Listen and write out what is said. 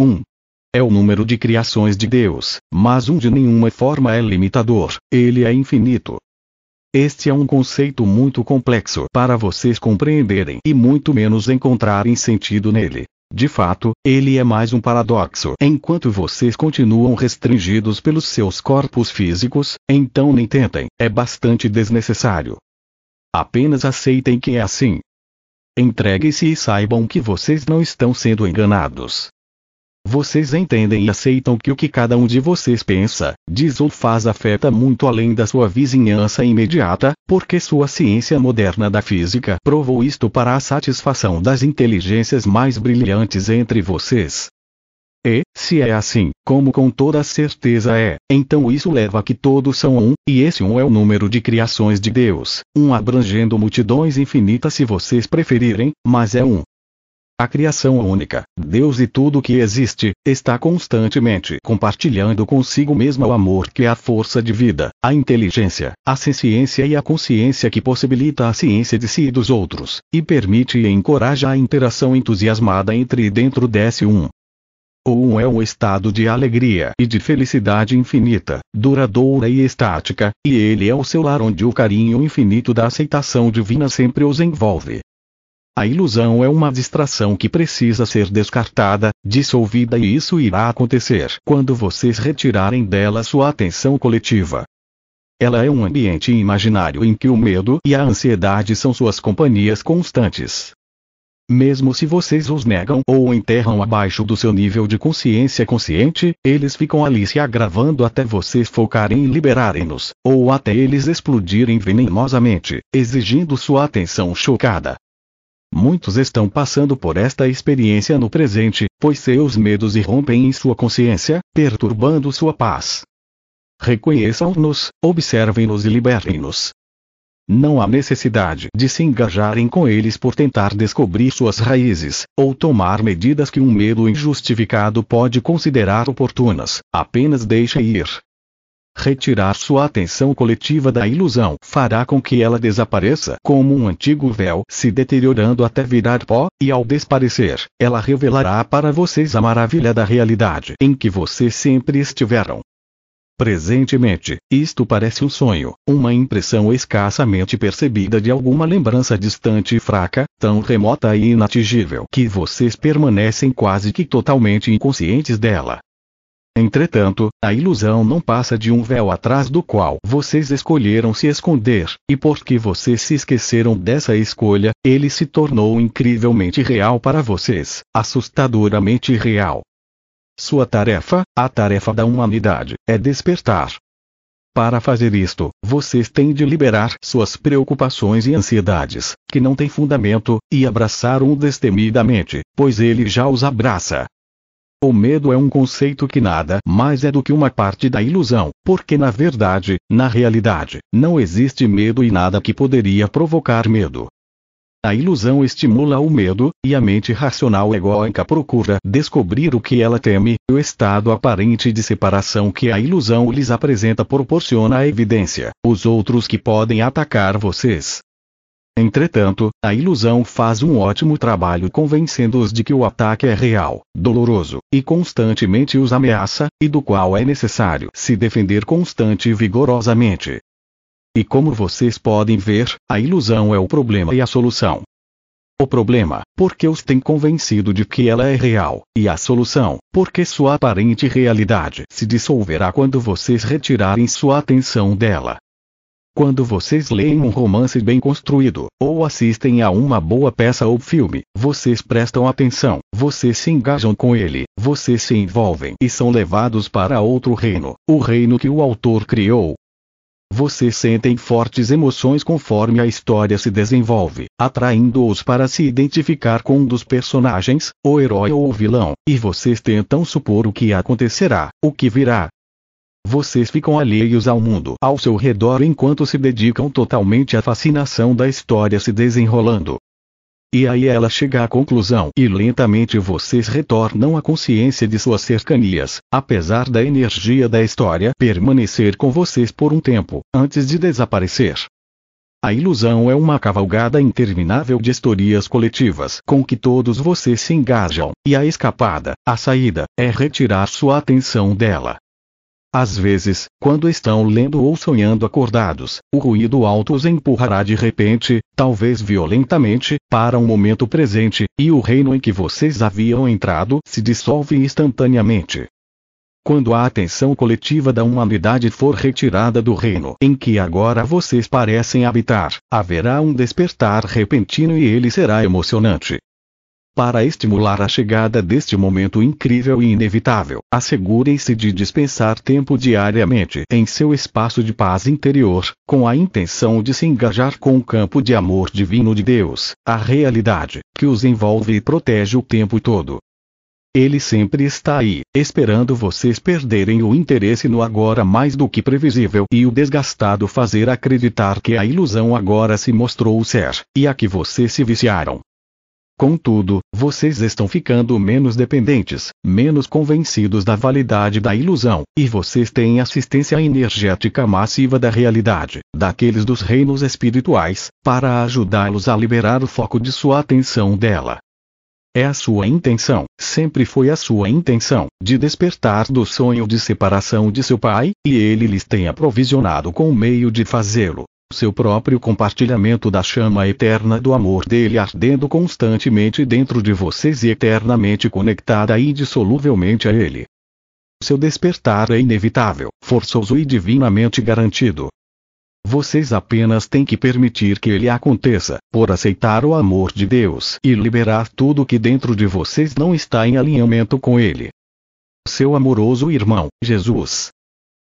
1. É o número de criações de Deus, mas um de nenhuma forma é limitador, ele é infinito. Este é um conceito muito complexo para vocês compreenderem e muito menos encontrarem sentido nele. De fato, ele é mais um paradoxo. Enquanto vocês continuam restringidos pelos seus corpos físicos, então nem tentem, é bastante desnecessário. Apenas aceitem que é assim. Entreguem-se e saibam que vocês não estão sendo enganados. Vocês entendem e aceitam que o que cada um de vocês pensa, diz ou faz afeta muito além da sua vizinhança imediata, porque sua ciência moderna da física provou isto para a satisfação das inteligências mais brilhantes entre vocês. E, se é assim, como com toda certeza é, então isso leva a que todos são um, e esse um é o número de criações de Deus, um abrangendo multidões infinitas se vocês preferirem, mas é um, a criação única, Deus e tudo que existe, está constantemente compartilhando consigo mesma o amor que é a força de vida, a inteligência, a ciência e a consciência que possibilita a ciência de si e dos outros, e permite e encoraja a interação entusiasmada entre e dentro desse um. O um é um estado de alegria e de felicidade infinita, duradoura e estática, e ele é o seu lar onde o carinho infinito da aceitação divina sempre os envolve. A ilusão é uma distração que precisa ser descartada, dissolvida e isso irá acontecer quando vocês retirarem dela sua atenção coletiva. Ela é um ambiente imaginário em que o medo e a ansiedade são suas companhias constantes. Mesmo se vocês os negam ou enterram abaixo do seu nível de consciência consciente, eles ficam ali se agravando até vocês focarem em liberarem-nos, ou até eles explodirem venenosamente, exigindo sua atenção chocada. Muitos estão passando por esta experiência no presente, pois seus medos irrompem em sua consciência, perturbando sua paz. Reconheçam-nos, observem-nos e libertem-nos. Não há necessidade de se engajarem com eles por tentar descobrir suas raízes, ou tomar medidas que um medo injustificado pode considerar oportunas, apenas deixe ir. Retirar sua atenção coletiva da ilusão fará com que ela desapareça como um antigo véu, se deteriorando até virar pó, e ao desaparecer, ela revelará para vocês a maravilha da realidade em que vocês sempre estiveram. Presentemente, isto parece um sonho, uma impressão escassamente percebida de alguma lembrança distante e fraca, tão remota e inatingível que vocês permanecem quase que totalmente inconscientes dela. Entretanto, a ilusão não passa de um véu atrás do qual vocês escolheram se esconder, e porque vocês se esqueceram dessa escolha, ele se tornou incrivelmente real para vocês, assustadoramente real. Sua tarefa, a tarefa da humanidade, é despertar. Para fazer isto, vocês têm de liberar suas preocupações e ansiedades, que não têm fundamento, e abraçar-o destemidamente, pois ele já os abraça, o medo é um conceito que nada mais é do que uma parte da ilusão, porque na verdade, na realidade, não existe medo e nada que poderia provocar medo. A ilusão estimula o medo, e a mente racional egóica procura descobrir o que ela teme, o estado aparente de separação que a ilusão lhes apresenta proporciona a evidência, os outros que podem atacar vocês, Entretanto, a ilusão faz um ótimo trabalho convencendo-os de que o ataque é real, doloroso, e constantemente os ameaça, e do qual é necessário se defender constante e vigorosamente. E como vocês podem ver, a ilusão é o problema e a solução. O problema, porque os tem convencido de que ela é real, e a solução, porque sua aparente realidade se dissolverá quando vocês retirarem sua atenção dela. Quando vocês leem um romance bem construído, ou assistem a uma boa peça ou filme, vocês prestam atenção, vocês se engajam com ele, vocês se envolvem e são levados para outro reino, o reino que o autor criou. Vocês sentem fortes emoções conforme a história se desenvolve, atraindo-os para se identificar com um dos personagens, o herói ou o vilão, e vocês tentam supor o que acontecerá, o que virá, vocês ficam alheios ao mundo ao seu redor enquanto se dedicam totalmente à fascinação da história se desenrolando. E aí ela chega à conclusão e lentamente vocês retornam à consciência de suas cercanias, apesar da energia da história permanecer com vocês por um tempo, antes de desaparecer. A ilusão é uma cavalgada interminável de historias coletivas com que todos vocês se engajam, e a escapada, a saída, é retirar sua atenção dela, às vezes, quando estão lendo ou sonhando acordados, o ruído alto os empurrará de repente, talvez violentamente, para o um momento presente, e o reino em que vocês haviam entrado se dissolve instantaneamente. Quando a atenção coletiva da humanidade for retirada do reino em que agora vocês parecem habitar, haverá um despertar repentino e ele será emocionante, para estimular a chegada deste momento incrível e inevitável. Assegurem-se de dispensar tempo diariamente em seu espaço de paz interior, com a intenção de se engajar com o campo de amor divino de Deus, a realidade que os envolve e protege o tempo todo. Ele sempre está aí, esperando vocês perderem o interesse no agora mais do que previsível e o desgastado fazer acreditar que a ilusão agora se mostrou ser, e a que vocês se viciaram. Contudo, vocês estão ficando menos dependentes, menos convencidos da validade da ilusão, e vocês têm assistência energética massiva da realidade, daqueles dos reinos espirituais, para ajudá-los a liberar o foco de sua atenção dela. É a sua intenção, sempre foi a sua intenção, de despertar do sonho de separação de seu pai, e ele lhes tem aprovisionado com o meio de fazê-lo seu próprio compartilhamento da chama eterna do amor dele ardendo constantemente dentro de vocês e eternamente conectada indissoluvelmente a ele. Seu despertar é inevitável, forçoso e divinamente garantido. Vocês apenas têm que permitir que ele aconteça, por aceitar o amor de Deus e liberar tudo que dentro de vocês não está em alinhamento com ele. Seu amoroso irmão, Jesus,